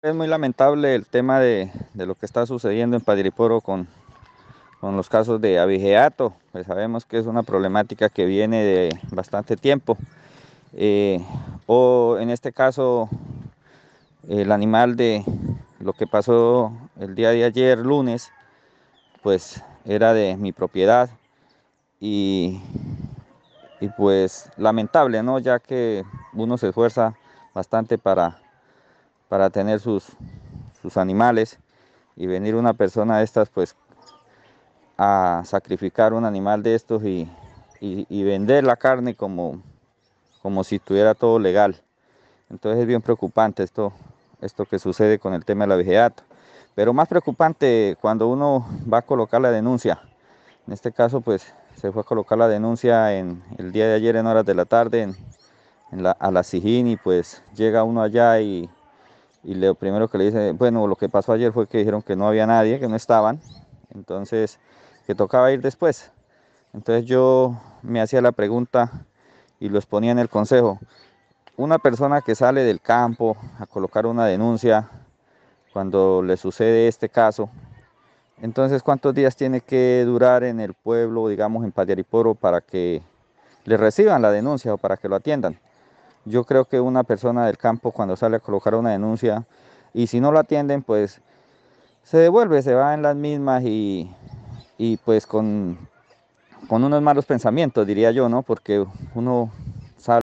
Es muy lamentable el tema de, lo que está sucediendo en Padriporo con, los casos de abigeato, pues sabemos que es una problemática que viene de bastante tiempo. Eh, o en este caso, el animal de lo que pasó el día de ayer, lunes, pues era de mi propiedad y, y pues lamentable, ¿no? Ya que uno se esfuerza bastante para para tener sus, sus animales y venir una persona de estas pues a sacrificar un animal de estos y, vender la carne como, como si tuviera todo legal. Entonces es bien preocupante esto, esto que sucede con el tema de la vejez. Pero más preocupante cuando uno va a colocar la denuncia. En este caso, pues se fue a colocar la denuncia en el día de ayer en horas de la tarde a la Sijín y pues llega uno allá y y lo primero que le dice, bueno, lo que pasó ayer fue que dijeron que no había nadie, que no estaban, entonces que tocaba ir después. Entonces yo me hacía la pregunta y los exponía en el consejo. Una persona que sale del campo a colocar una denuncia cuando le sucede este caso, entonces cuántos días tiene que durar en el pueblo, digamos en Pallariporo, para que le reciban la denuncia o para que lo atiendan. Yo creo que una persona del campo cuando sale a colocar una denuncia y si no lo atienden, pues se devuelve, se va en las mismas y, y pues con, con unos malos pensamientos, diría yo, ¿no? Porque uno